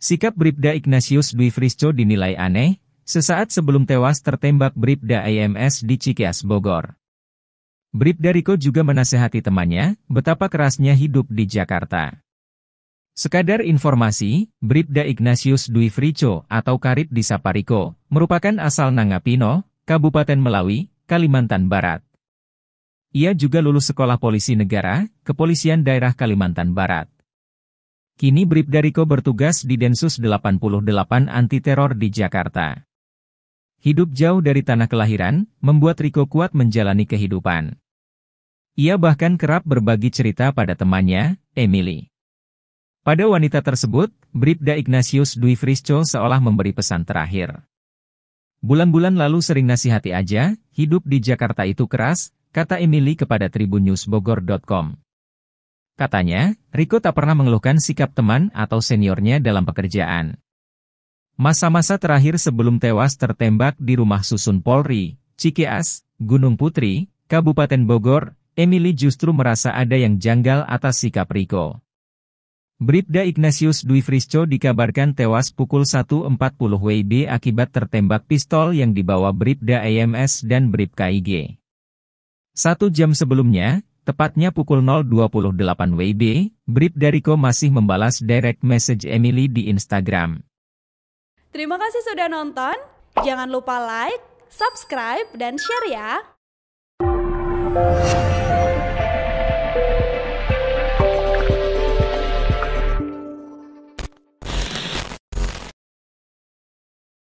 Sikap Bribda Ignatius Dwi Frisco dinilai aneh, sesaat sebelum tewas tertembak Bribda IMS di Cikias, Bogor. Bribda Riko juga menasehati temannya, betapa kerasnya hidup di Jakarta. Sekadar informasi, Bribda Ignatius Dwi Frisco atau Karib di Sapariko, merupakan asal Nangapino, Kabupaten Melawi, Kalimantan Barat. Ia juga lulus Sekolah Polisi Negara, Kepolisian Daerah Kalimantan Barat. Kini Bribda Riko bertugas di Densus 88 Anti Teror di Jakarta. Hidup jauh dari tanah kelahiran, membuat Riko kuat menjalani kehidupan. Ia bahkan kerap berbagi cerita pada temannya, Emily. Pada wanita tersebut, Bribda Ignatius Dwi Frisco seolah memberi pesan terakhir. Bulan-bulan lalu sering nasihati aja, hidup di Jakarta itu keras, kata Emily kepada tribunnews bogor.com. Katanya, Riko tak pernah mengeluhkan sikap teman atau seniornya dalam pekerjaan. Masa-masa terakhir sebelum tewas tertembak di rumah susun Polri, Cikeas, Gunung Putri, Kabupaten Bogor, Emily justru merasa ada yang janggal atas sikap Riko. Bribda Ignatius Dwi Frisco dikabarkan tewas pukul 1.40 WIB akibat tertembak pistol yang dibawa Bribda EMS dan Brib IG. Satu jam sebelumnya, Tepatnya pukul 0.28 WIB, Brip Dariko masih membalas direct message Emily di Instagram. Terima kasih sudah nonton. Jangan lupa like, subscribe, dan share ya.